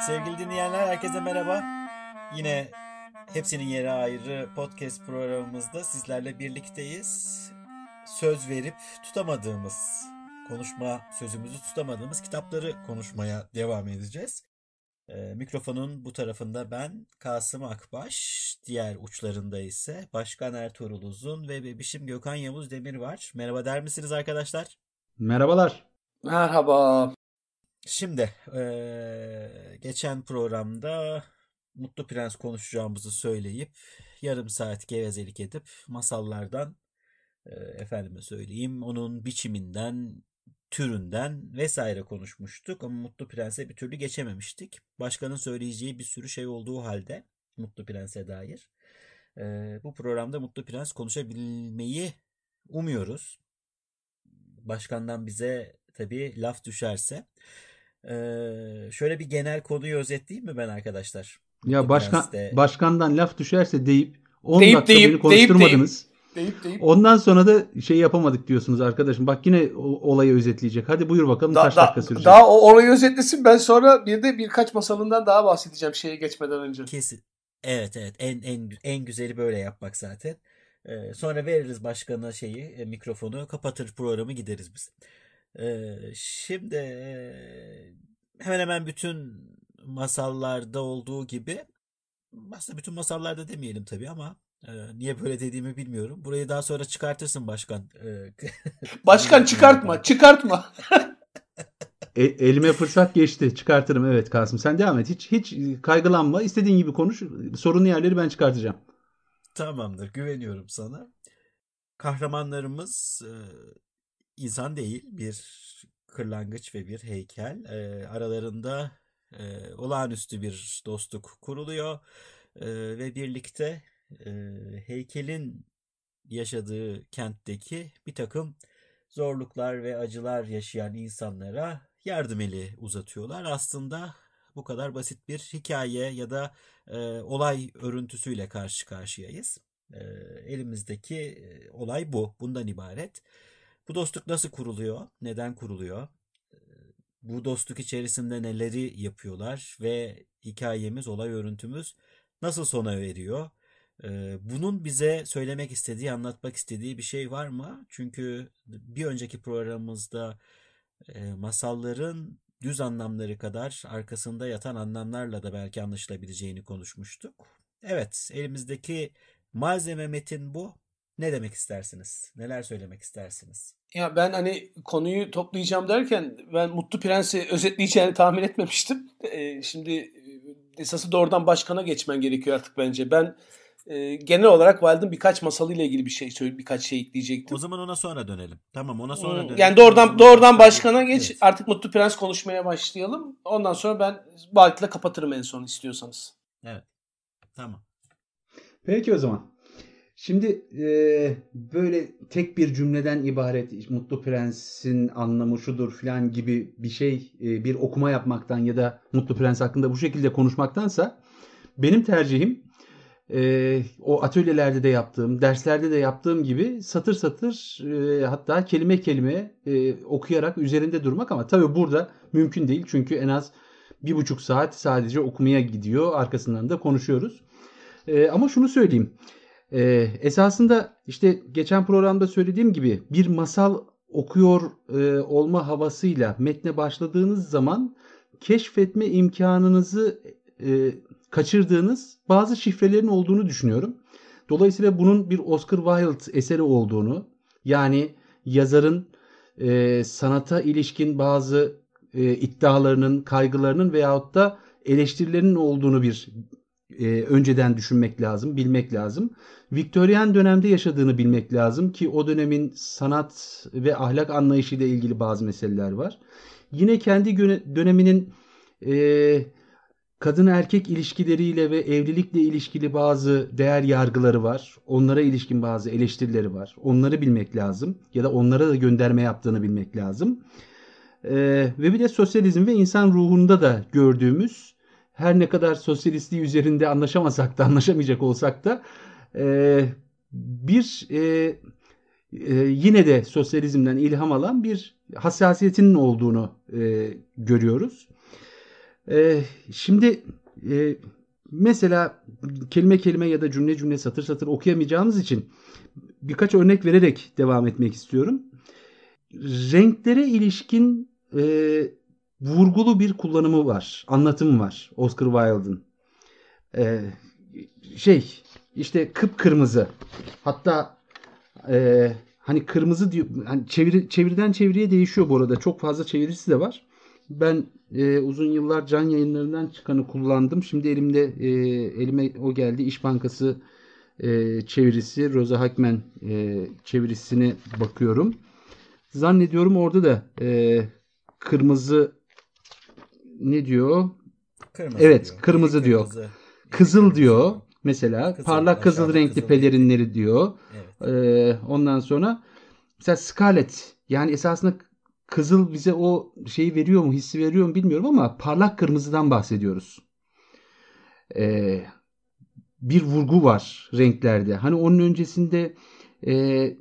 Sevgili dinleyenler herkese merhaba. Yine Hepsinin Yeri Ayrı podcast programımızda sizlerle birlikteyiz. Söz verip tutamadığımız, konuşma sözümüzü tutamadığımız kitapları konuşmaya devam edeceğiz. Ee, mikrofonun bu tarafında ben Kasım Akbaş, diğer uçlarında ise Başkan Ertuğrul Uzun ve bebişim Gökhan Yavuz Demir var. Merhaba der misiniz arkadaşlar? Merhabalar. Merhaba. Şimdi ee, geçen programda Mutlu Prens konuşacağımızı söyleyip yarım saat gevezelik edip masallardan e, efendime söyleyeyim onun biçiminden türünden vesaire konuşmuştuk ama Mutlu Prens'e bir türlü geçememiştik. Başkanın söyleyeceği bir sürü şey olduğu halde Mutlu Prens'e dair. E, bu programda Mutlu Prens konuşabilmeyi umuyoruz başkandan bize tabii laf düşerse. şöyle bir genel konuyu özetleyeyim mi ben arkadaşlar? Ya başkan de... başkandan laf düşerse deyip 10 deyip, dakika deyip, beni konuşturmadınız. Deyip, deyip, deyip. Ondan sonra da şey yapamadık diyorsunuz arkadaşım. Bak yine olayı özetleyecek. Hadi buyur bakalım da, kaç da, dakika sürecek. Daha o olayı özetlesin. Ben sonra bir de birkaç masalından daha bahsedeceğim şeye geçmeden önce. Kesin. Evet evet en en en güzeli böyle yapmak zaten. E, sonra veririz başkana şeyi, e, mikrofonu, kapatır programı gideriz biz. Ee, e, şimdi hemen hemen bütün masallarda olduğu gibi aslında bütün masallarda demeyelim tabi ama e, niye böyle dediğimi bilmiyorum. Burayı daha sonra çıkartırsın başkan. E, başkan çıkartma, çıkartma. E, elime fırsat geçti. Çıkartırım evet Kasım. Sen devam et. Hiç hiç kaygılanma. İstediğin gibi konuş. Sorunlu yerleri ben çıkartacağım. Tamamdır güveniyorum sana. Kahramanlarımız insan değil bir kırlangıç ve bir heykel. aralarında olağanüstü bir dostluk kuruluyor ve birlikte heykelin yaşadığı kentteki bir takım zorluklar ve acılar yaşayan insanlara yardım eli uzatıyorlar. Aslında bu kadar basit bir hikaye ya da e, olay örüntüsüyle karşı karşıyayız. E, elimizdeki olay bu. Bundan ibaret. Bu dostluk nasıl kuruluyor? Neden kuruluyor? Bu dostluk içerisinde neleri yapıyorlar ve hikayemiz, olay örüntümüz nasıl sona veriyor? Bunun bize söylemek istediği, anlatmak istediği bir şey var mı? Çünkü bir önceki programımızda masalların düz anlamları kadar arkasında yatan anlamlarla da belki anlaşılabileceğini konuşmuştuk. Evet, elimizdeki malzeme metin bu. Ne demek istersiniz? Neler söylemek istersiniz? Ya ben hani konuyu toplayacağım derken ben Mutlu Prens'i özetleyeceğini tahmin etmemiştim. Ee, şimdi e, esası doğrudan başkana geçmen gerekiyor artık bence. Ben e, genel olarak Wilde'ın birkaç masalıyla ilgili bir şey birkaç şey ekleyecektim. O zaman ona sonra dönelim. Tamam ona sonra hmm. dönelim. Yani doğrudan doğrudan başkana şey. geç. Evet. Artık Mutlu Prens konuşmaya başlayalım. Ondan sonra ben Wilde'la kapatırım en son istiyorsanız. Evet. Tamam. Peki o zaman. Şimdi e, böyle tek bir cümleden ibaret Mutlu Prens'in anlamı şudur filan gibi bir şey e, bir okuma yapmaktan ya da Mutlu Prens hakkında bu şekilde konuşmaktansa benim tercihim e, o atölyelerde de yaptığım, derslerde de yaptığım gibi satır satır e, hatta kelime kelime e, okuyarak üzerinde durmak ama tabii burada mümkün değil çünkü en az bir buçuk saat sadece okumaya gidiyor arkasından da konuşuyoruz. E, ama şunu söyleyeyim. E, esasında işte geçen programda söylediğim gibi bir masal okuyor e, olma havasıyla metne başladığınız zaman keşfetme imkanınızı e, kaçırdığınız bazı şifrelerin olduğunu düşünüyorum. Dolayısıyla bunun bir Oscar Wilde eseri olduğunu yani yazarın e, sanata ilişkin bazı e, iddialarının, kaygılarının veyahut da eleştirilerinin olduğunu bir e, önceden düşünmek lazım, bilmek lazım. Victorian dönemde yaşadığını bilmek lazım ki o dönemin sanat ve ahlak anlayışıyla ilgili bazı meseleler var. Yine kendi döneminin e, kadın erkek ilişkileriyle ve evlilikle ilişkili bazı değer yargıları var. Onlara ilişkin bazı eleştirileri var. Onları bilmek lazım ya da onlara da gönderme yaptığını bilmek lazım. Ee, ve bir de sosyalizm ve insan ruhunda da gördüğümüz her ne kadar sosyalistliği üzerinde anlaşamasak da anlaşamayacak olsak da e, bir e, e, yine de sosyalizmden ilham alan bir hassasiyetinin olduğunu e, görüyoruz. Ee, şimdi e, mesela kelime kelime ya da cümle cümle satır satır okuyamayacağımız için birkaç örnek vererek devam etmek istiyorum. Renklere ilişkin e, vurgulu bir kullanımı var, anlatımı var Oscar Wilde'ın. E, şey işte kıpkırmızı hatta e, hani kırmızı diyor hani çeviri, çeviriden çeviriye değişiyor bu arada çok fazla çevirisi de var. Ben e, uzun yıllar can yayınlarından çıkanı kullandım. Şimdi elimde e, elime o geldi. İş Bankası e, çevirisi Rosa Hackman e, çevirisine bakıyorum. Zannediyorum orada da e, kırmızı ne diyor? Kırmızı evet, diyor. kırmızı diyor. Kırmızı. Kızıl diyor. Mesela kızıl, parlak kızıl renkli kızıl pelerinleri diyor. Evet. Ee, ondan sonra mesela Scarlet yani esasında kızıl bize o şeyi veriyor mu, hissi veriyor mu bilmiyorum ama parlak kırmızıdan bahsediyoruz. Ee, bir vurgu var renklerde. Hani onun öncesinde e,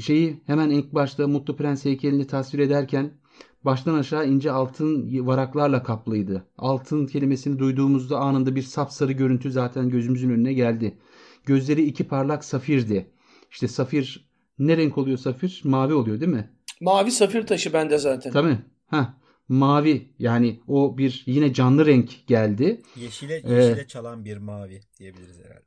şeyi hemen ilk başta Mutlu Prens heykelini tasvir ederken baştan aşağı ince altın varaklarla kaplıydı. Altın kelimesini duyduğumuzda anında bir sapsarı görüntü zaten gözümüzün önüne geldi. Gözleri iki parlak safirdi. İşte safir ne renk oluyor safir? Mavi oluyor değil mi? Mavi safir taşı bende zaten. Tabii. Ha mavi yani o bir yine canlı renk geldi. Yeşile, ee, yeşile ee, çalan bir mavi diyebiliriz herhalde.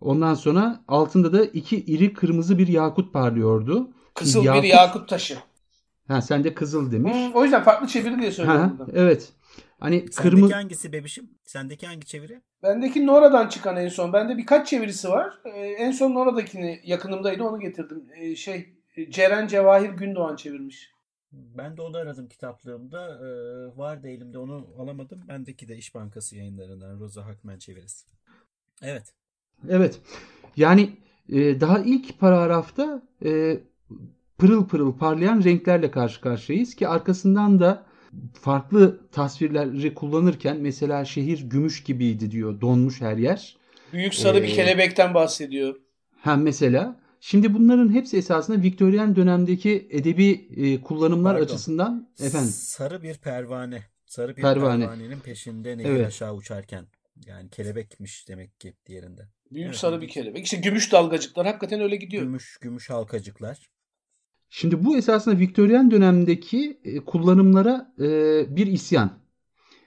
Ondan sonra altında da iki iri kırmızı bir yakut parlıyordu. Kızıl yakut, bir yakut taşı. Ha sen de kızıl demiş. Hmm, o yüzden farklı çevirdi diye söylüyorum. evet. Hani Sendeki kırmızı... hangisi bebişim? Sendeki hangi çeviri? Bendeki Nora'dan çıkan en son. Bende birkaç çevirisi var. Ee, en son Nora'dakini yakınımdaydı onu getirdim. Ee, şey e, Ceren Cevahir Gündoğan çevirmiş. Ben de onu aradım kitaplığımda. Ee, vardı elimde onu alamadım. Bendeki de İş Bankası yayınlarından Rosa Hakmen çevirisi. Evet. Evet. Yani e, daha ilk paragrafta e, pırıl pırıl parlayan renklerle karşı karşıyayız ki arkasından da farklı tasvirleri kullanırken mesela şehir gümüş gibiydi diyor. Donmuş her yer. Büyük sarı ee, bir kelebekten bahsediyor. hem mesela. Şimdi bunların hepsi esasında Viktoryen dönemdeki edebi e, kullanımlar Pardon. açısından efendim. Sarı bir pervane. Sarı bir pervane. pervanenin peşinde nehir evet. aşağı uçarken. Yani kelebekmiş demek ki diğerinde. Büyük evet. sarı bir kelebek. İşte gümüş dalgacıklar hakikaten öyle gidiyor. Gümüş, gümüş halkacıklar. Şimdi bu esasında Viktoryen dönemdeki e, kullanımlara e, bir isyan.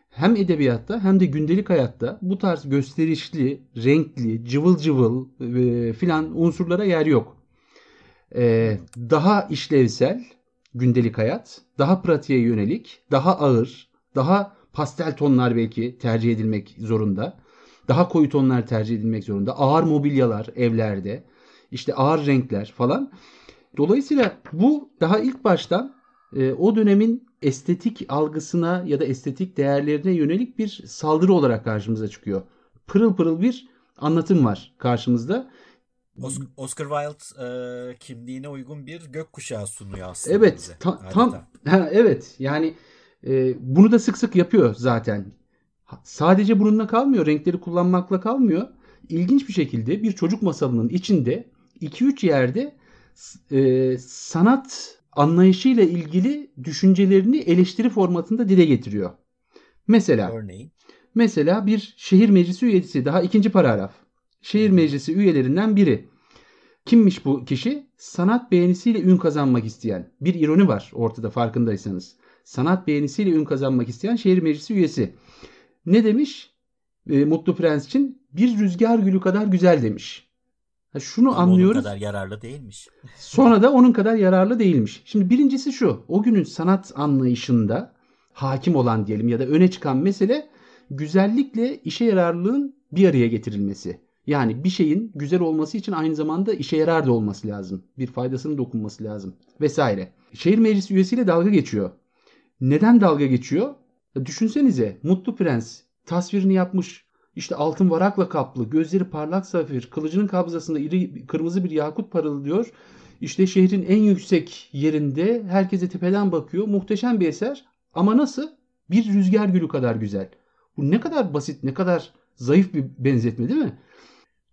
Hem edebiyatta hem de gündelik hayatta bu tarz gösterişli, renkli, cıvıl cıvıl e, filan unsurlara yer yok. Daha işlevsel gündelik hayat, daha pratiğe yönelik, daha ağır, daha pastel tonlar belki tercih edilmek zorunda. Daha koyu tonlar tercih edilmek zorunda. Ağır mobilyalar evlerde, işte ağır renkler falan. Dolayısıyla bu daha ilk başta e, o dönemin estetik algısına ya da estetik değerlerine yönelik bir saldırı olarak karşımıza çıkıyor. Pırıl pırıl bir anlatım var karşımızda. Oscar Wilde e, kimliğine uygun bir gökkuşağı sunuyor aslında. Evet, bize, ta, tam ha, evet. Yani e, bunu da sık sık yapıyor zaten. Sadece bununla kalmıyor, renkleri kullanmakla kalmıyor. İlginç bir şekilde bir çocuk masalının içinde 2-3 yerde e, sanat anlayışıyla ilgili düşüncelerini eleştiri formatında dile getiriyor. Mesela Örneğin? mesela bir şehir meclisi üyesi daha ikinci paragraf. Şehir meclisi üyelerinden biri. Kimmiş bu kişi? Sanat beğenisiyle ün kazanmak isteyen. Bir ironi var ortada farkındaysanız. Sanat beğenisiyle ün kazanmak isteyen şehir meclisi üyesi. Ne demiş? E, Mutlu Prens için bir rüzgar gülü kadar güzel demiş şunu Ama anlıyoruz. Onun kadar yararlı değilmiş. sonra da onun kadar yararlı değilmiş. Şimdi birincisi şu. O günün sanat anlayışında hakim olan diyelim ya da öne çıkan mesele güzellikle işe yararlılığın bir araya getirilmesi. Yani bir şeyin güzel olması için aynı zamanda işe yarar da olması lazım. Bir faydasını dokunması lazım vesaire. Şehir meclisi üyesiyle dalga geçiyor. Neden dalga geçiyor? Düşünsenize Mutlu Prens tasvirini yapmış işte altın varakla kaplı, gözleri parlak safir, kılıcının kabzasında iri kırmızı bir yakut parıldıyor. İşte şehrin en yüksek yerinde herkese tepeden bakıyor. Muhteşem bir eser ama nasıl? Bir rüzgar gülü kadar güzel. Bu ne kadar basit, ne kadar zayıf bir benzetme değil mi?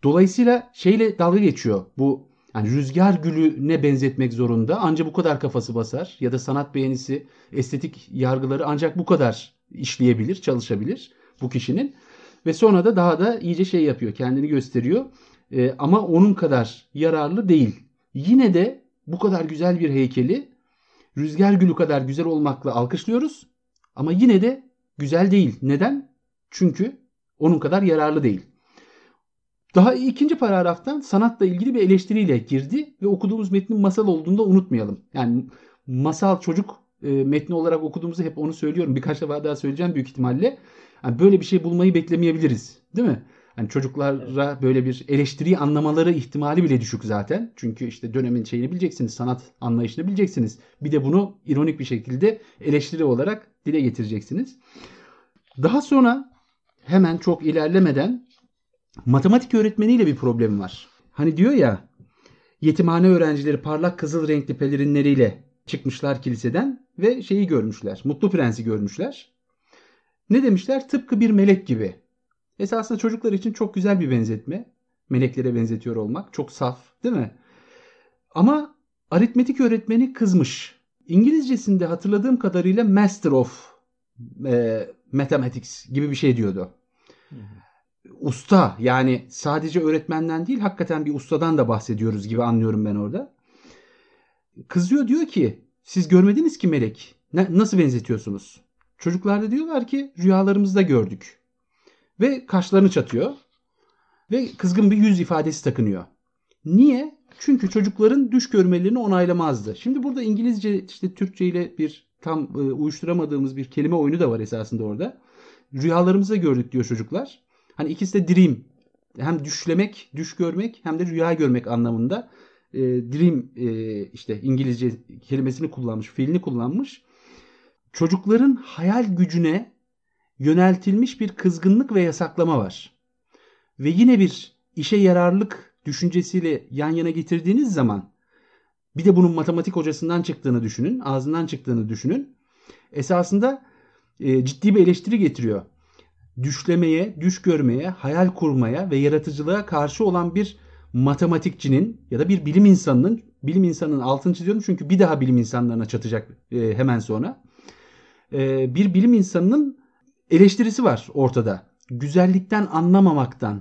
Dolayısıyla şeyle dalga geçiyor. Bu yani rüzgar gülüne benzetmek zorunda. Ancak bu kadar kafası basar ya da sanat beğenisi, estetik yargıları ancak bu kadar işleyebilir, çalışabilir bu kişinin. Ve sonra da daha da iyice şey yapıyor. Kendini gösteriyor. E, ama onun kadar yararlı değil. Yine de bu kadar güzel bir heykeli rüzgar gülü kadar güzel olmakla alkışlıyoruz. Ama yine de güzel değil. Neden? Çünkü onun kadar yararlı değil. Daha ikinci paragraftan sanatla ilgili bir eleştiriyle girdi ve okuduğumuz metnin masal olduğunu da unutmayalım. Yani masal çocuk e, metni olarak okuduğumuzu hep onu söylüyorum. Birkaç defa daha söyleyeceğim büyük ihtimalle. Yani böyle bir şey bulmayı beklemeyebiliriz. Değil mi? Hani çocuklara böyle bir eleştiriyi anlamaları ihtimali bile düşük zaten. Çünkü işte dönemin şeyini bileceksiniz, sanat anlayışını bileceksiniz. Bir de bunu ironik bir şekilde eleştiri olarak dile getireceksiniz. Daha sonra hemen çok ilerlemeden matematik öğretmeniyle bir problem var. Hani diyor ya yetimhane öğrencileri parlak kızıl renkli pelerinleriyle çıkmışlar kiliseden ve şeyi görmüşler. Mutlu Prens'i görmüşler. Ne demişler? Tıpkı bir melek gibi. Esasında çocuklar için çok güzel bir benzetme. Meleklere benzetiyor olmak. Çok saf değil mi? Ama aritmetik öğretmeni kızmış. İngilizcesinde hatırladığım kadarıyla Master of e, Mathematics gibi bir şey diyordu. Usta yani sadece öğretmenden değil hakikaten bir ustadan da bahsediyoruz gibi anlıyorum ben orada. Kızıyor diyor ki siz görmediniz ki melek. Ne, nasıl benzetiyorsunuz? Çocuklar da diyorlar ki rüyalarımızda gördük. Ve kaşlarını çatıyor. Ve kızgın bir yüz ifadesi takınıyor. Niye? Çünkü çocukların düş görmelerini onaylamazdı. Şimdi burada İngilizce işte Türkçe ile bir tam e, uyuşturamadığımız bir kelime oyunu da var esasında orada. Rüyalarımızda gördük diyor çocuklar. Hani ikisi de dream. Hem düşlemek, düş görmek hem de rüya görmek anlamında e, dream e, işte İngilizce kelimesini kullanmış, fiilini kullanmış çocukların hayal gücüne yöneltilmiş bir kızgınlık ve yasaklama var. Ve yine bir işe yararlık düşüncesiyle yan yana getirdiğiniz zaman bir de bunun matematik hocasından çıktığını düşünün, ağzından çıktığını düşünün. Esasında e, ciddi bir eleştiri getiriyor. Düşlemeye, düş görmeye, hayal kurmaya ve yaratıcılığa karşı olan bir matematikçinin ya da bir bilim insanının bilim insanının altını çiziyorum çünkü bir daha bilim insanlarına çatacak e, hemen sonra. E, bir bilim insanının eleştirisi var ortada. Güzellikten anlamamaktan,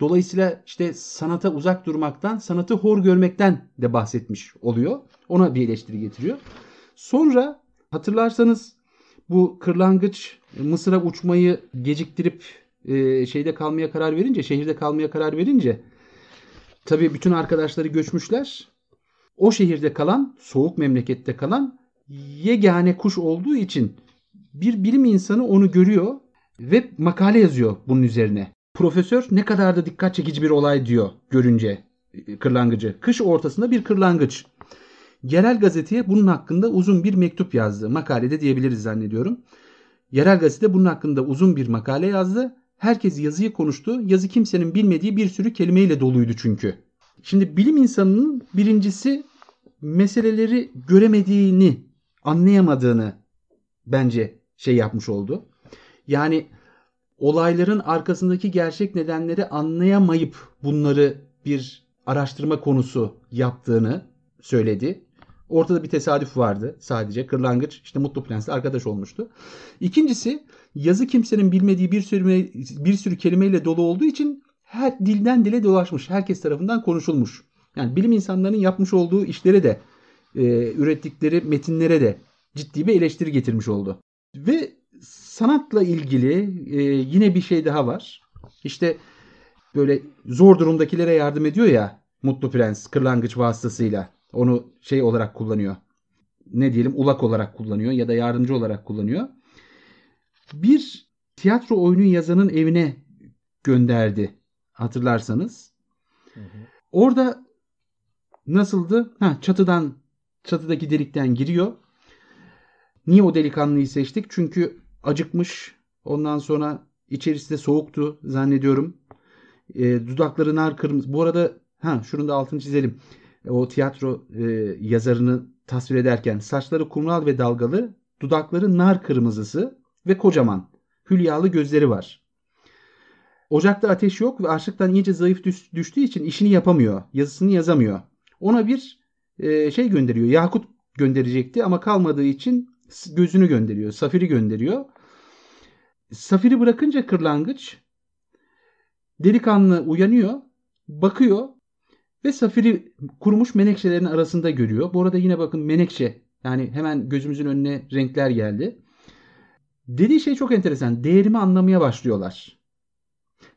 dolayısıyla işte sanata uzak durmaktan, sanatı hor görmekten de bahsetmiş oluyor. Ona bir eleştiri getiriyor. Sonra hatırlarsanız bu kırlangıç Mısır'a uçmayı geciktirip e, şeyde kalmaya karar verince, şehirde kalmaya karar verince tabii bütün arkadaşları göçmüşler. O şehirde kalan, soğuk memlekette kalan yegane kuş olduğu için bir bilim insanı onu görüyor ve makale yazıyor bunun üzerine. Profesör ne kadar da dikkat çekici bir olay diyor görünce kırlangıcı. Kış ortasında bir kırlangıç. Yerel gazeteye bunun hakkında uzun bir mektup yazdı. Makalede diyebiliriz zannediyorum. Yerel gazete bunun hakkında uzun bir makale yazdı. Herkes yazıyı konuştu. Yazı kimsenin bilmediği bir sürü kelimeyle doluydu çünkü. Şimdi bilim insanının birincisi meseleleri göremediğini, anlayamadığını bence şey yapmış oldu. Yani olayların arkasındaki gerçek nedenleri anlayamayıp bunları bir araştırma konusu yaptığını söyledi. Ortada bir tesadüf vardı sadece. Kırlangıç işte Mutlu Prens'le arkadaş olmuştu. İkincisi yazı kimsenin bilmediği bir sürü, bir sürü kelimeyle dolu olduğu için her dilden dile dolaşmış. Herkes tarafından konuşulmuş. Yani bilim insanlarının yapmış olduğu işlere de e, ürettikleri metinlere de ciddi bir eleştiri getirmiş oldu. Ve sanatla ilgili e, yine bir şey daha var. İşte böyle zor durumdakilere yardım ediyor ya Mutlu Prens kırlangıç vasıtasıyla. Onu şey olarak kullanıyor. Ne diyelim ulak olarak kullanıyor ya da yardımcı olarak kullanıyor. Bir tiyatro oyunu yazanın evine gönderdi hatırlarsanız. Orada nasıldı? Ha, çatıdan çatıdaki delikten giriyor Niye o delikanlıyı seçtik? Çünkü acıkmış. Ondan sonra içerisi de soğuktu zannediyorum. E, dudakları nar kırmızı. Bu arada ha şunun da altını çizelim. O tiyatro e, yazarını tasvir ederken saçları kumral ve dalgalı, dudakları nar kırmızısı ve kocaman hülyalı gözleri var. Ocakta ateş yok ve açlıktan iyice zayıf düştüğü için işini yapamıyor. Yazısını yazamıyor. Ona bir e, şey gönderiyor. Yakut gönderecekti ama kalmadığı için gözünü gönderiyor. Safiri gönderiyor. Safiri bırakınca kırlangıç delikanlı uyanıyor. Bakıyor ve safiri kurumuş menekşelerin arasında görüyor. Bu arada yine bakın menekşe yani hemen gözümüzün önüne renkler geldi. Dediği şey çok enteresan. Değerimi anlamaya başlıyorlar.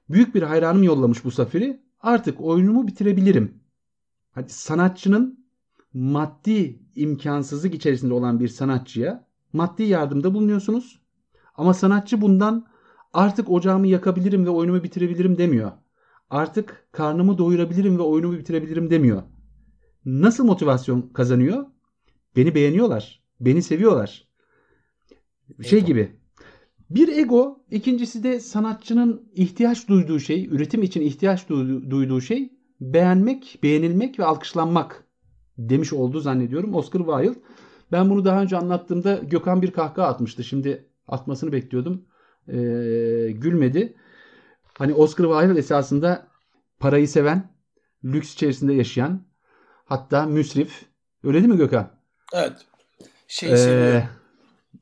Büyük bir hayranım yollamış bu safiri. Artık oyunumu bitirebilirim. Hadi sanatçının maddi imkansızlık içerisinde olan bir sanatçıya maddi yardımda bulunuyorsunuz. Ama sanatçı bundan artık ocağımı yakabilirim ve oyunumu bitirebilirim demiyor. Artık karnımı doyurabilirim ve oyunumu bitirebilirim demiyor. Nasıl motivasyon kazanıyor? Beni beğeniyorlar. Beni seviyorlar. Şey gibi. Bir ego, ikincisi de sanatçının ihtiyaç duyduğu şey, üretim için ihtiyaç duyduğu şey beğenmek, beğenilmek ve alkışlanmak demiş olduğu zannediyorum Oscar Wilde. Ben bunu daha önce anlattığımda Gökhan bir kahkaha atmıştı. Şimdi atmasını bekliyordum. Ee, gülmedi. Hani Oscar Wilde esasında parayı seven, lüks içerisinde yaşayan, hatta müsrif. Öyle değil mi Gökhan? Evet. Şeyi ee, seviyor.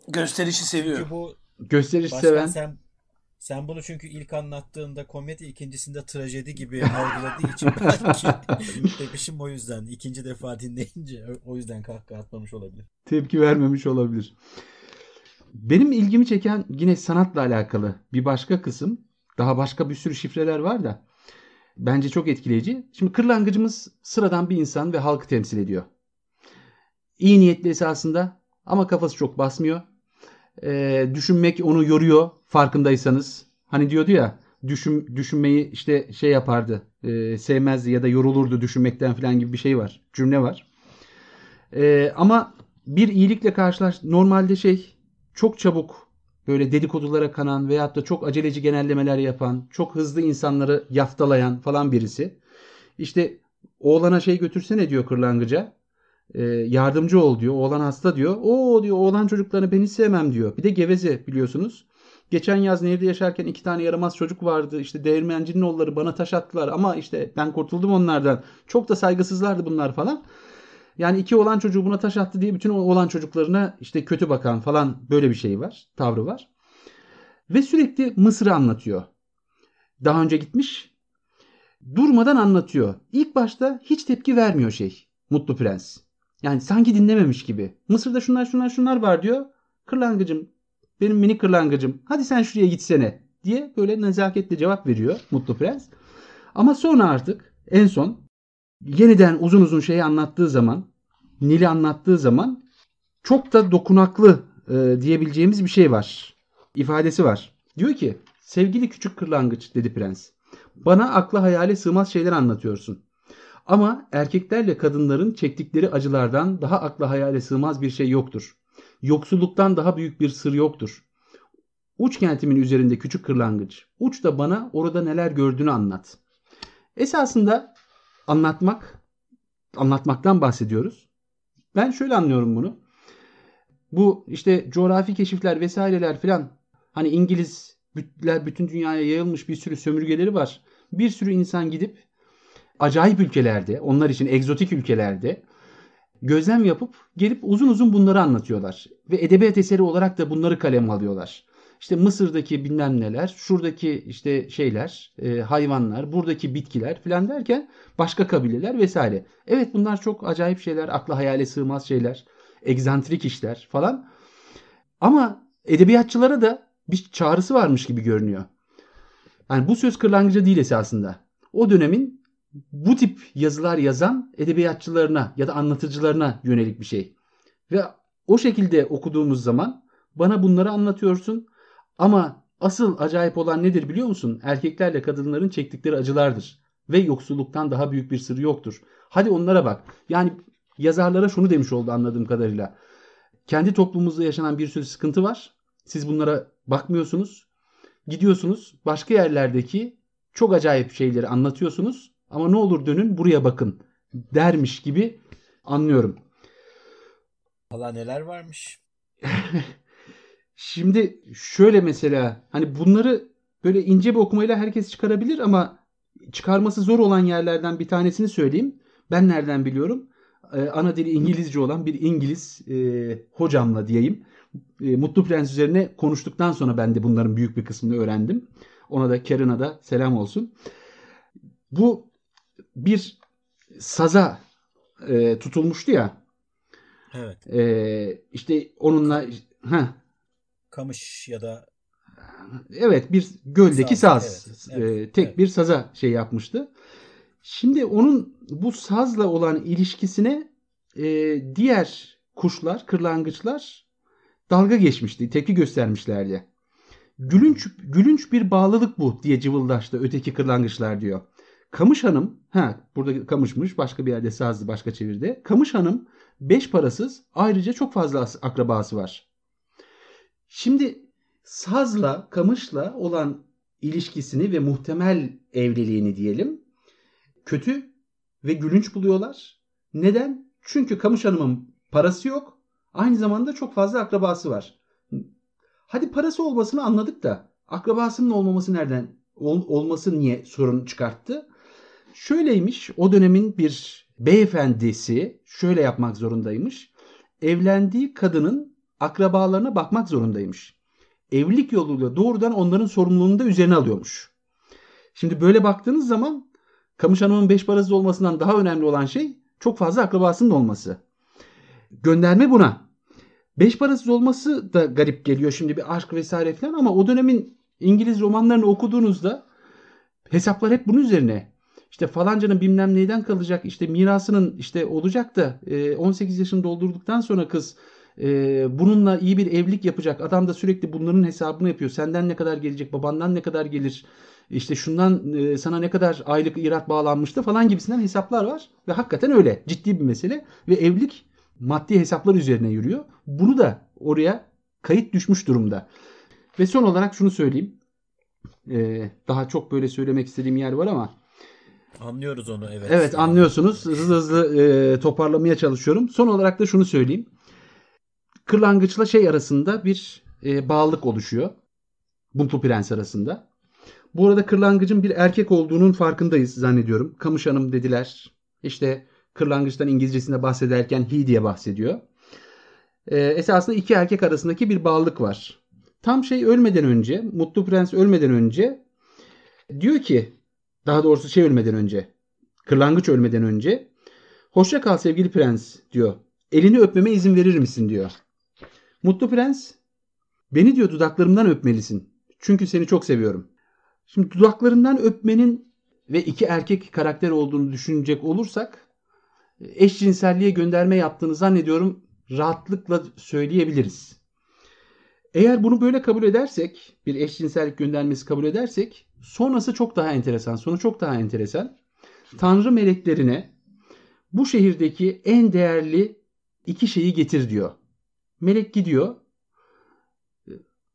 Gösterişi seviyor. Çünkü bu gösteriş seven. Sen sen bunu çünkü ilk anlattığında komedi ikincisinde trajedi gibi algıladığı için belki demişim o yüzden. ikinci defa dinleyince o yüzden kahkaha atmamış olabilir. Tepki vermemiş olabilir. Benim ilgimi çeken yine sanatla alakalı bir başka kısım. Daha başka bir sürü şifreler var da. Bence çok etkileyici. Şimdi kırlangıcımız sıradan bir insan ve halkı temsil ediyor. İyi niyetli esasında ama kafası çok basmıyor e, düşünmek onu yoruyor farkındaysanız. Hani diyordu ya düşün, düşünmeyi işte şey yapardı e, sevmezdi ya da yorulurdu düşünmekten falan gibi bir şey var cümle var. E, ama bir iyilikle karşılaş normalde şey çok çabuk böyle dedikodulara kanan veyahut da çok aceleci genellemeler yapan, çok hızlı insanları yaftalayan falan birisi. İşte oğlana şey götürsene diyor kırlangıca. Ee, yardımcı ol diyor. Oğlan hasta diyor. O diyor oğlan çocuklarını ben hiç sevmem diyor. Bir de geveze biliyorsunuz. Geçen yaz nehirde yaşarken iki tane yaramaz çocuk vardı. İşte değirmencinin oğulları bana taş attılar ama işte ben kurtuldum onlardan. Çok da saygısızlardı bunlar falan. Yani iki oğlan çocuğu buna taş attı diye bütün oğlan çocuklarına işte kötü bakan falan böyle bir şey var. Tavrı var. Ve sürekli Mısır'ı anlatıyor. Daha önce gitmiş. Durmadan anlatıyor. İlk başta hiç tepki vermiyor şey. Mutlu Prens. Yani sanki dinlememiş gibi. Mısır'da şunlar şunlar şunlar var diyor. Kırlangıcım benim mini kırlangıcım hadi sen şuraya gitsene diye böyle nezaketle cevap veriyor Mutlu Prens. Ama sonra artık en son yeniden uzun uzun şeyi anlattığı zaman Nil'i anlattığı zaman çok da dokunaklı e, diyebileceğimiz bir şey var. İfadesi var. Diyor ki sevgili küçük kırlangıç dedi prens. Bana akla hayale sığmaz şeyler anlatıyorsun. Ama erkeklerle kadınların çektikleri acılardan daha akla hayale sığmaz bir şey yoktur. Yoksulluktan daha büyük bir sır yoktur. Uç kentimin üzerinde küçük kırlangıç. Uç da bana orada neler gördüğünü anlat. Esasında anlatmak, anlatmaktan bahsediyoruz. Ben şöyle anlıyorum bunu. Bu işte coğrafi keşifler vesaireler filan hani İngilizler bütün dünyaya yayılmış bir sürü sömürgeleri var. Bir sürü insan gidip acayip ülkelerde, onlar için egzotik ülkelerde gözlem yapıp gelip uzun uzun bunları anlatıyorlar. Ve edebiyat eseri olarak da bunları kaleme alıyorlar. İşte Mısır'daki bilmem neler, şuradaki işte şeyler, e, hayvanlar, buradaki bitkiler filan derken başka kabileler vesaire. Evet bunlar çok acayip şeyler, akla hayale sığmaz şeyler, egzantrik işler falan. Ama edebiyatçılara da bir çağrısı varmış gibi görünüyor. Yani bu söz kırlangıcı değil esasında. O dönemin bu tip yazılar yazan edebiyatçılarına ya da anlatıcılarına yönelik bir şey. Ve o şekilde okuduğumuz zaman bana bunları anlatıyorsun ama asıl acayip olan nedir biliyor musun? Erkeklerle kadınların çektikleri acılardır ve yoksulluktan daha büyük bir sır yoktur. Hadi onlara bak. Yani yazarlara şunu demiş oldu anladığım kadarıyla. Kendi toplumumuzda yaşanan bir sürü sıkıntı var. Siz bunlara bakmıyorsunuz. Gidiyorsunuz başka yerlerdeki çok acayip şeyleri anlatıyorsunuz ama ne olur dönün buraya bakın dermiş gibi anlıyorum. Valla neler varmış. Şimdi şöyle mesela hani bunları böyle ince bir okumayla herkes çıkarabilir ama çıkarması zor olan yerlerden bir tanesini söyleyeyim. Ben nereden biliyorum? Ee, ana dili İngilizce olan bir İngiliz e, hocamla diyeyim. E, Mutlu Prens üzerine konuştuktan sonra ben de bunların büyük bir kısmını öğrendim. Ona da Karen'a da selam olsun. Bu bir saza e, tutulmuştu ya. Evet. E, işte onunla ha kamış ya da evet bir göldeki saz, saz. Evet, e, evet, e, tek evet. bir saza şey yapmıştı. Şimdi onun bu sazla olan ilişkisine e, diğer kuşlar, kırlangıçlar dalga geçmişti, tepki göstermişlerdi. Gülünç, gülünç bir bağlılık bu diye cıvıldaştı öteki kırlangıçlar diyor. Kamış Hanım, ha burada Kamış'mış başka bir yerde Sazlı başka çevirde. Kamış Hanım beş parasız ayrıca çok fazla akrabası var. Şimdi Saz'la Kamış'la olan ilişkisini ve muhtemel evliliğini diyelim kötü ve gülünç buluyorlar. Neden? Çünkü Kamış Hanım'ın parası yok. Aynı zamanda çok fazla akrabası var. Hadi parası olmasını anladık da akrabasının olmaması nereden ol, olması niye sorun çıkarttı? Şöyleymiş o dönemin bir beyefendisi şöyle yapmak zorundaymış. Evlendiği kadının akrabalarına bakmak zorundaymış. Evlilik yoluyla doğrudan onların sorumluluğunu da üzerine alıyormuş. Şimdi böyle baktığınız zaman Kamış Hanım'ın beş parası olmasından daha önemli olan şey çok fazla akrabasının olması. Gönderme buna. Beş parasız olması da garip geliyor şimdi bir aşk vesaire falan ama o dönemin İngiliz romanlarını okuduğunuzda hesaplar hep bunun üzerine işte falancanın bilmem neyden kalacak işte mirasının işte olacak da 18 e, yaşını doldurduktan sonra kız e, bununla iyi bir evlilik yapacak. Adam da sürekli bunların hesabını yapıyor. Senden ne kadar gelecek, babandan ne kadar gelir, işte şundan e, sana ne kadar aylık irat bağlanmıştı falan gibisinden hesaplar var. Ve hakikaten öyle ciddi bir mesele. Ve evlilik maddi hesaplar üzerine yürüyor. Bunu da oraya kayıt düşmüş durumda. Ve son olarak şunu söyleyeyim. Daha çok böyle söylemek istediğim yer var ama Anlıyoruz onu evet. Evet anlıyorsunuz. Hızlı hızlı e, toparlamaya çalışıyorum. Son olarak da şunu söyleyeyim. Kırlangıçla şey arasında bir e, bağlılık oluşuyor. Buntlu Prens arasında. Bu arada kırlangıcın bir erkek olduğunun farkındayız zannediyorum. Kamış Hanım dediler. İşte kırlangıçtan İngilizcesinde bahsederken he diye bahsediyor. E, esasında iki erkek arasındaki bir bağlılık var. Tam şey ölmeden önce, Mutlu Prens ölmeden önce diyor ki daha doğrusu şey ölmeden önce. Kırlangıç ölmeden önce. Hoşça kal sevgili prens diyor. Elini öpmeme izin verir misin diyor. Mutlu prens beni diyor dudaklarımdan öpmelisin. Çünkü seni çok seviyorum. Şimdi dudaklarından öpmenin ve iki erkek karakter olduğunu düşünecek olursak eşcinselliğe gönderme yaptığını zannediyorum rahatlıkla söyleyebiliriz. Eğer bunu böyle kabul edersek, bir eşcinsellik göndermesi kabul edersek Sonrası çok daha enteresan. Sonu çok daha enteresan. Tanrı meleklerine bu şehirdeki en değerli iki şeyi getir diyor. Melek gidiyor.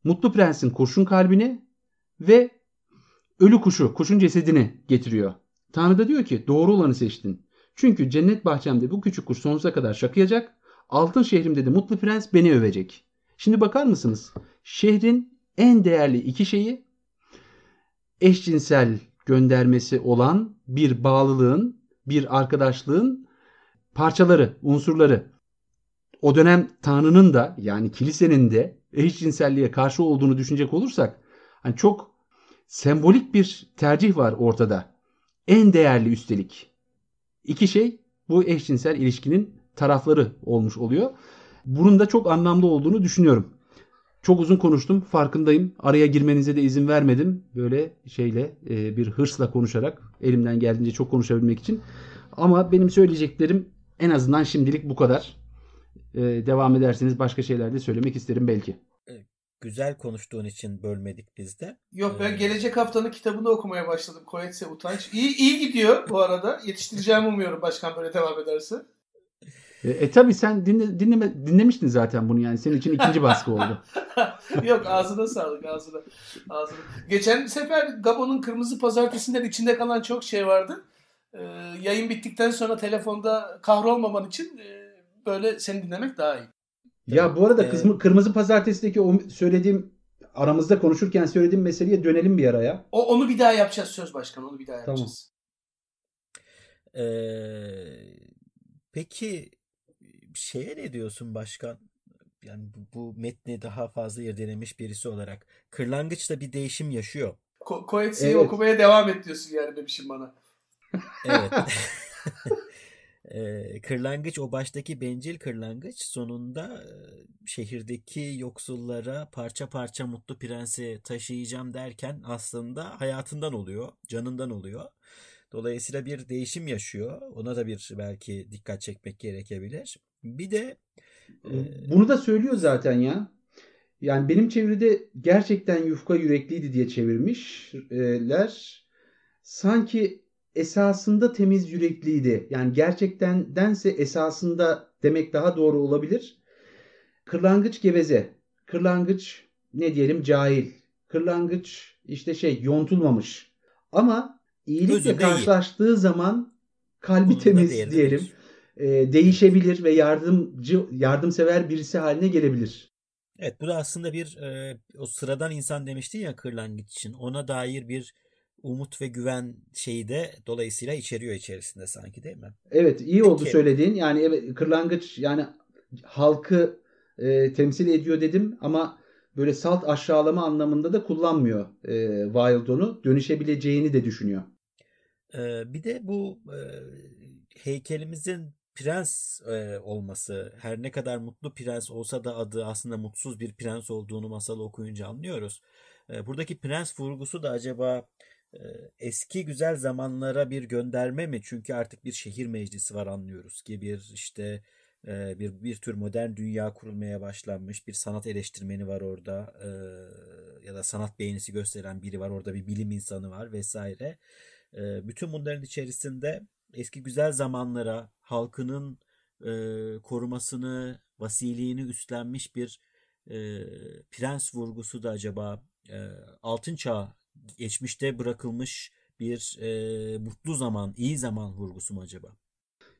Mutlu Prens'in kurşun kalbini ve ölü kuşu, kuşun cesedini getiriyor. Tanrı da diyor ki doğru olanı seçtin. Çünkü cennet bahçemde bu küçük kuş sonsuza kadar şakıyacak. Altın şehrimde de Mutlu Prens beni övecek. Şimdi bakar mısınız? Şehrin en değerli iki şeyi eşcinsel göndermesi olan bir bağlılığın, bir arkadaşlığın parçaları, unsurları. O dönem Tanrı'nın da yani kilisenin de eşcinselliğe karşı olduğunu düşünecek olursak hani çok sembolik bir tercih var ortada. En değerli üstelik. İki şey bu eşcinsel ilişkinin tarafları olmuş oluyor. Bunun da çok anlamlı olduğunu düşünüyorum. Çok uzun konuştum farkındayım. Araya girmenize de izin vermedim. Böyle şeyle e, bir hırsla konuşarak elimden geldiğince çok konuşabilmek için. Ama benim söyleyeceklerim en azından şimdilik bu kadar. E, devam ederseniz başka şeyler de söylemek isterim belki. Güzel konuştuğun için bölmedik biz de. Yok ben ee... gelecek haftanın kitabını okumaya başladım. Koyetse Utanç. İyi, iyi gidiyor bu arada. Yetiştireceğimi umuyorum başkan böyle devam ederse. E, e tabi sen dinle, dinleme, dinlemiştin zaten bunu yani. Senin için ikinci baskı oldu. Yok ağzına sağlık ağzına. ağzına. Geçen sefer Gabon'un kırmızı pazartesinden içinde kalan çok şey vardı. E, yayın bittikten sonra telefonda kahrolmaman için e, böyle seni dinlemek daha iyi. Ya bu arada ee, kırmızı pazartesideki o söylediğim aramızda konuşurken söylediğim meseleye dönelim bir araya. O onu bir daha yapacağız söz başkan onu bir daha yapacağız. Tamam. Ee, peki şeye ne diyorsun başkan? Yani bu, bu metni daha fazla irdelemiş birisi olarak. Kırlangıçta bir değişim yaşıyor. Ko Koetsi'yi evet. okumaya devam et diyorsun yani demişim bana. Evet. Ee, kırlangıç o baştaki bencil kırlangıç sonunda e, şehirdeki yoksullara parça parça mutlu prensi taşıyacağım derken aslında hayatından oluyor, canından oluyor. Dolayısıyla bir değişim yaşıyor. Ona da bir belki dikkat çekmek gerekebilir. Bir de ee, bunu da söylüyor zaten ya. Yani benim çevrede gerçekten yufka yürekliydi diye çevirmişler. Sanki esasında temiz yürekliydi. Yani gerçekten dense esasında demek daha doğru olabilir. Kırlangıç geveze. Kırlangıç ne diyelim cahil. Kırlangıç işte şey yontulmamış. Ama iyilikle karşılaştığı zaman kalbi Bunun temiz diyelim e, değişebilir ve yardımcı yardımsever birisi haline gelebilir. Evet bu da aslında bir e, o sıradan insan demiştin ya kırlangıç için ona dair bir umut ve güven şeyi de dolayısıyla içeriyor içerisinde sanki değil mi? Evet iyi oldu Peki. söylediğin yani evet, kırlangıç yani halkı e, temsil ediyor dedim ama böyle salt aşağılama anlamında da kullanmıyor e, Wild dönüşebileceğini de düşünüyor. Ee, bir de bu e, heykelimizin prens e, olması her ne kadar mutlu prens olsa da adı aslında mutsuz bir prens olduğunu masalı okuyunca anlıyoruz. E, buradaki prens vurgusu da acaba e, eski güzel zamanlara bir gönderme mi? Çünkü artık bir şehir meclisi var anlıyoruz ki bir işte e, bir bir tür modern dünya kurulmaya başlanmış bir sanat eleştirmeni var orada e, ya da sanat beğenisi gösteren biri var orada bir bilim insanı var vesaire. E, bütün bunların içerisinde eski güzel zamanlara halkının e, korumasını, vasiliğini üstlenmiş bir e, prens vurgusu da acaba e, altın çağ geçmişte bırakılmış bir e, mutlu zaman, iyi zaman vurgusu mu acaba?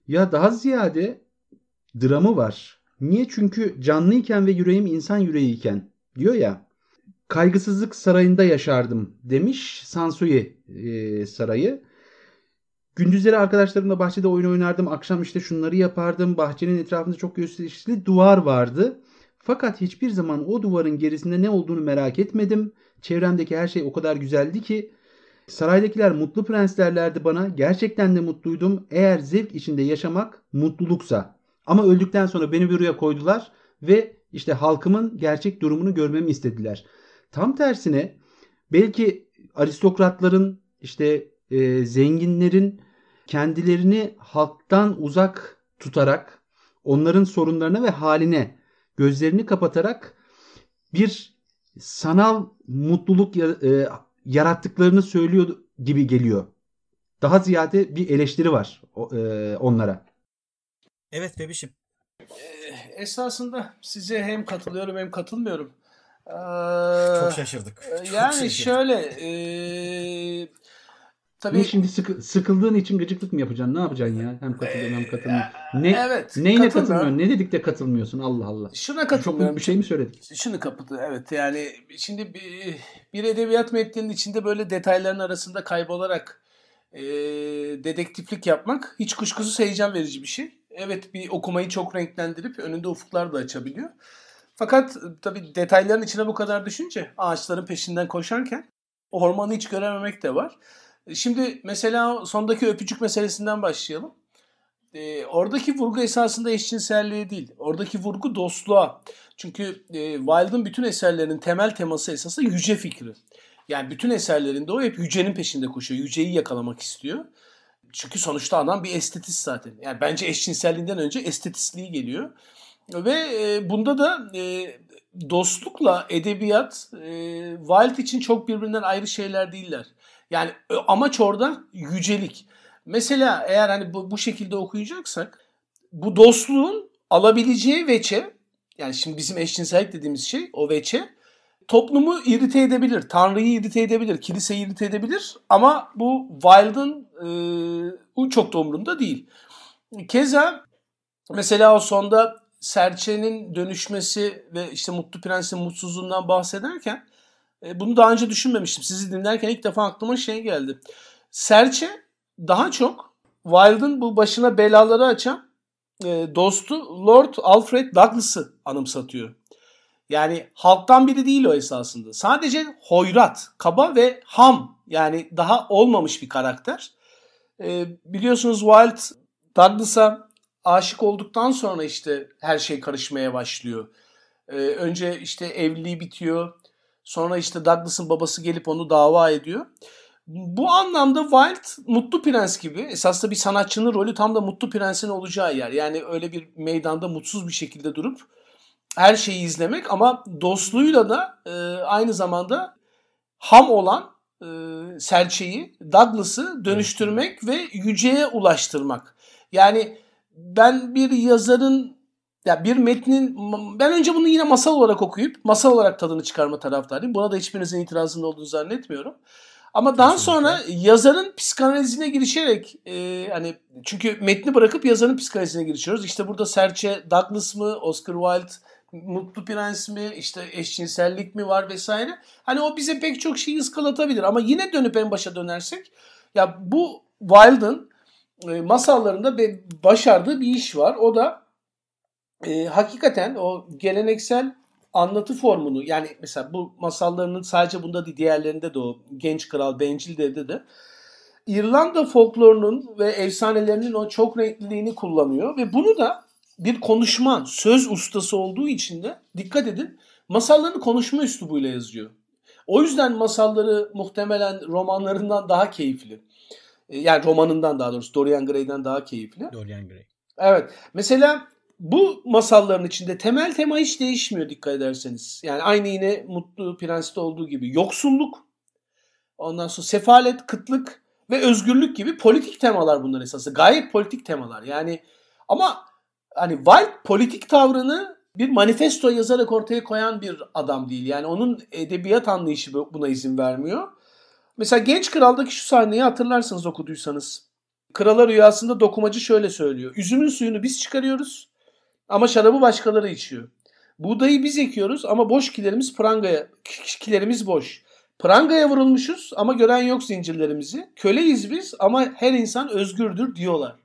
Ya daha ziyade dramı var. Niye? Çünkü canlıyken ve yüreğim insan yüreğiyken diyor ya. Kaygısızlık sarayında yaşardım demiş Sansui e, sarayı. Gündüzleri arkadaşlarımla bahçede oyun oynardım. Akşam işte şunları yapardım. Bahçenin etrafında çok gösterişli duvar vardı. Fakat hiçbir zaman o duvarın gerisinde ne olduğunu merak etmedim. Çevremdeki her şey o kadar güzeldi ki saraydakiler mutlu prenslerlerdi bana. Gerçekten de mutluydum. Eğer zevk içinde yaşamak mutluluksa. Ama öldükten sonra beni bir rüya koydular ve işte halkımın gerçek durumunu görmemi istediler. Tam tersine belki aristokratların işte e, zenginlerin kendilerini halktan uzak tutarak onların sorunlarına ve haline gözlerini kapatarak bir sanal mutluluk e, yarattıklarını söylüyor gibi geliyor. Daha ziyade bir eleştiri var e, onlara. Evet bebişim. E, esasında size hem katılıyorum hem katılmıyorum. Çok ee, şaşırdık. Çok yani şaşırdık. şöyle e, Tabii. Ne şimdi sıkı, sıkıldığın için gıcıklık mı yapacaksın? Ne yapacaksın ya? Hem katılıyorum hem katılmıyorum. Ee, ne, evet, neyine katılmıyorsun? Ne dedik de katılmıyorsun? Allah Allah. Şuna katılmıyorum. Çok bir şey mi söyledik? Şunu kapatı. Evet yani şimdi bir, bir edebiyat metninin içinde böyle detayların arasında kaybolarak e, dedektiflik yapmak hiç kuşkusuz heyecan verici bir şey. Evet bir okumayı çok renklendirip önünde ufuklar da açabiliyor. Fakat tabii detayların içine bu kadar düşünce ağaçların peşinden koşarken ormanı hiç görememek de var. Şimdi mesela sondaki öpücük meselesinden başlayalım. E, oradaki vurgu esasında eşcinselliğe değil. Oradaki vurgu dostluğa. Çünkü e, Wilde'ın bütün eserlerinin temel teması esasında yüce fikri. Yani bütün eserlerinde o hep yücenin peşinde koşuyor. Yüceyi yakalamak istiyor. Çünkü sonuçta adam bir estetist zaten. Yani bence eşcinselliğinden önce estetistliği geliyor. Ve e, bunda da e, dostlukla edebiyat e, Wilde için çok birbirinden ayrı şeyler değiller. Yani e, amaç orada yücelik. Mesela eğer hani bu, bu şekilde okuyacaksak bu dostluğun alabileceği veçe yani şimdi bizim eşcinsellik dediğimiz şey o veçe toplumu irite edebilir, Tanrı'yı irite edebilir, kiliseyi irite edebilir ama bu Wilde'ın e, çok da umurunda değil. Keza mesela o sonda serçenin dönüşmesi ve işte Mutlu Prens'in mutsuzluğundan bahsederken e, bunu daha önce düşünmemiştim. Sizi dinlerken ilk defa aklıma şey geldi. Serçe daha çok Wilde'ın bu başına belaları açan e, dostu Lord Alfred Douglas'ı anımsatıyor. Yani halktan biri değil o esasında. Sadece hoyrat, kaba ve ham yani daha olmamış bir karakter. E, biliyorsunuz Wild Douglas'a aşık olduktan sonra işte her şey karışmaya başlıyor. E, önce işte evliliği bitiyor. Sonra işte Douglas'ın babası gelip onu dava ediyor. Bu anlamda Wild Mutlu Prens gibi esasında bir sanatçının rolü tam da Mutlu Prens'in olacağı yer. Yani öyle bir meydanda mutsuz bir şekilde durup her şeyi izlemek ama dostluğuyla da e, aynı zamanda ham olan e, serçeyi, Douglas'ı dönüştürmek ve yüceye ulaştırmak. Yani ben bir yazarın ya bir metnin ben önce bunu yine masal olarak okuyup masal olarak tadını çıkarma taraftarıyım. Buna da hiçbirinizin itirazında olduğunu zannetmiyorum. Ama daha sonra yazarın psikanalizine girişerek e, hani çünkü metni bırakıp yazarın psikanalizine girişiyoruz. İşte burada serçe Douglas mı, Oscar Wilde Mutlu Prens mi, işte eşcinsellik mi var vesaire. Hani o bize pek çok şeyi ıskalatabilir ama yine dönüp en başa dönersek ya bu Wilde'ın e, masallarında be, başardığı bir iş var. O da e, hakikaten o geleneksel anlatı formunu yani mesela bu masallarının sadece bunda değil diğerlerinde de o genç kral bencil devde de İrlanda folklorunun ve efsanelerinin o çok renkliliğini kullanıyor ve bunu da bir konuşma söz ustası olduğu için de dikkat edin masallarını konuşma üslubuyla yazıyor. O yüzden masalları muhtemelen romanlarından daha keyifli. Yani romanından daha doğrusu Dorian Gray'den daha keyifli. Dorian Gray. Evet. Mesela bu masalların içinde temel tema hiç değişmiyor dikkat ederseniz. Yani aynı yine Mutlu Prens'te olduğu gibi yoksulluk, ondan sonra sefalet, kıtlık ve özgürlük gibi politik temalar bunların esası. Gayet politik temalar. Yani ama hani Wilde politik tavrını bir manifesto yazarak ortaya koyan bir adam değil. Yani onun edebiyat anlayışı buna izin vermiyor. Mesela Genç Kral'daki şu sahneyi hatırlarsanız okuduysanız. kralar rüyasında dokumacı şöyle söylüyor. Üzümün suyunu biz çıkarıyoruz ama şarabı başkaları içiyor. Buğdayı biz ekiyoruz ama boş kilerimiz prangaya, kilerimiz boş. Prangaya vurulmuşuz ama gören yok zincirlerimizi. Köleyiz biz ama her insan özgürdür diyorlar.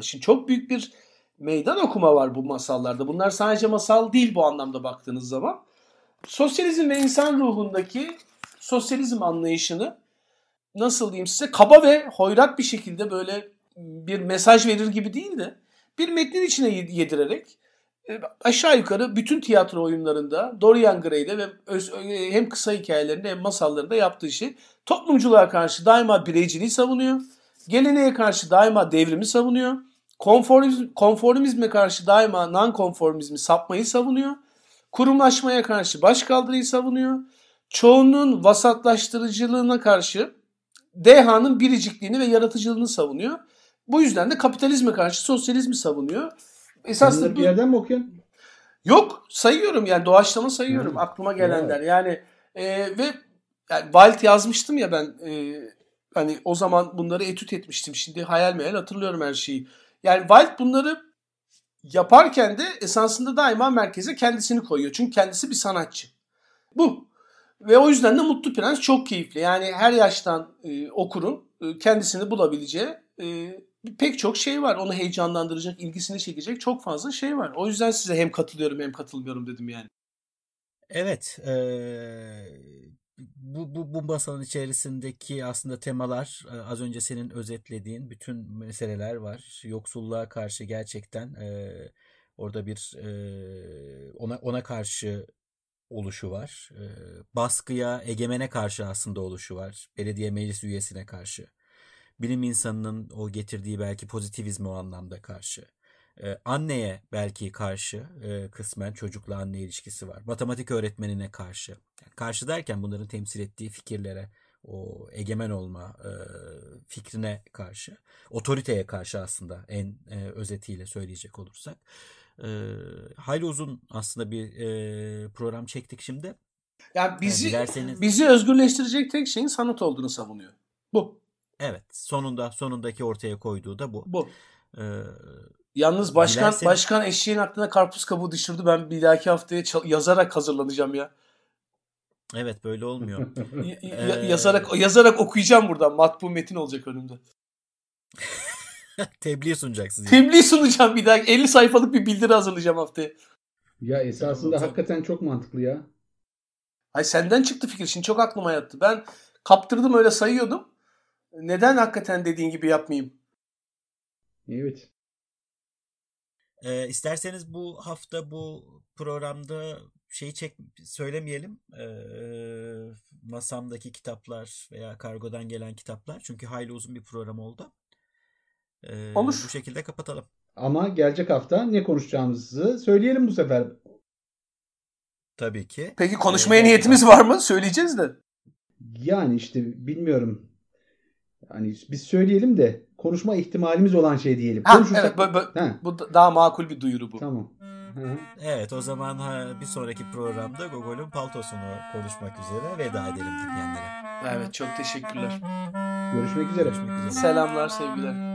Şimdi çok büyük bir meydan okuma var bu masallarda. Bunlar sadece masal değil bu anlamda baktığınız zaman. Sosyalizm ve insan ruhundaki sosyalizm anlayışını nasıl diyeyim size kaba ve hoyrat bir şekilde böyle bir mesaj verir gibi değil de bir metnin içine yedirerek ee, aşağı yukarı bütün tiyatro oyunlarında Dorian Gray'de ve öz, e, hem kısa hikayelerinde hem masallarında yaptığı şey toplumculuğa karşı daima bireyciliği savunuyor. Geleneğe karşı daima devrimi savunuyor. Konformizm, konformizme karşı daima nonkonformizmi konformizmi sapmayı savunuyor. Kurumlaşmaya karşı başkaldırıyı savunuyor. çoğunun vasatlaştırıcılığına karşı dehanın biricikliğini ve yaratıcılığını savunuyor. Bu yüzden de kapitalizme karşı sosyalizmi savunuyor esasında bir yerden mi okuyorsun? Yok sayıyorum yani doğaçlama sayıyorum Hı. aklıma gelenler. Yani e, ve yani Wild yazmıştım ya ben e, hani o zaman bunları etüt etmiştim. Şimdi hayal meyal hatırlıyorum her şeyi. Yani Wild bunları yaparken de esasında daima merkeze kendisini koyuyor. Çünkü kendisi bir sanatçı. Bu. Ve o yüzden de Mutlu Prens çok keyifli. Yani her yaştan e, okurun e, kendisini bulabileceği e, pek çok şey var. Onu heyecanlandıracak, ilgisini çekecek çok fazla şey var. O yüzden size hem katılıyorum hem katılmıyorum dedim yani. Evet. Ee, bu, bu, bu masanın içerisindeki aslında temalar az önce senin özetlediğin bütün meseleler var. Yoksulluğa karşı gerçekten e, orada bir e, ona ona karşı oluşu var. E, baskıya, egemene karşı aslında oluşu var. Belediye meclis üyesine karşı bilim insanının o getirdiği belki pozitivizme o anlamda karşı. Ee, anneye belki karşı e, kısmen çocukla anne ilişkisi var. Matematik öğretmenine karşı. Yani karşı derken bunların temsil ettiği fikirlere, o egemen olma e, fikrine karşı, otoriteye karşı aslında en e, özetiyle söyleyecek olursak. E, hayli uzun aslında bir e, program çektik şimdi. Yani bizi yani dilerseniz... bizi özgürleştirecek tek şeyin sanat olduğunu savunuyor. Bu. Evet. Sonunda sonundaki ortaya koyduğu da bu. Bu. Ee, Yalnız başkan Dilerseniz... başkan eşeğin aklına karpuz kabuğu düşürdü. Ben bir dahaki haftaya yazarak hazırlanacağım ya. Evet böyle olmuyor. Ee, ya, yazarak yazarak okuyacağım buradan. Matbu metin olacak önümde. Tebliğ sunacaksın. Yani. sunacağım bir daha. 50 sayfalık bir bildiri hazırlayacağım haftaya. Ya esasında tamam, hakikaten çok mantıklı ya. Ay senden çıktı fikir. Şimdi çok aklıma yattı. Ben kaptırdım öyle sayıyordum neden hakikaten dediğin gibi yapmayayım? Evet. Ee, isterseniz bu hafta bu programda şeyi çek söylemeyelim. Ee, masamdaki kitaplar veya kargodan gelen kitaplar. Çünkü hayli uzun bir program oldu. Ee, Olur. Bu şekilde kapatalım. Ama gelecek hafta ne konuşacağımızı söyleyelim bu sefer. Tabii ki. Peki konuşmaya ee, niyetimiz var mı? Söyleyeceğiz de. Yani işte bilmiyorum hani biz söyleyelim de konuşma ihtimalimiz olan şey diyelim. Ha, Konuşursak... evet, bu, bu, ha. bu daha makul bir duyuru bu. Tamam. Hı-hı. Evet o zaman ha, bir sonraki programda Gogol'un paltosunu konuşmak üzere veda edelim dinleyenlere. Evet çok teşekkürler. Görüşmek üzere. Görüşmek üzere. Selamlar sevgiler.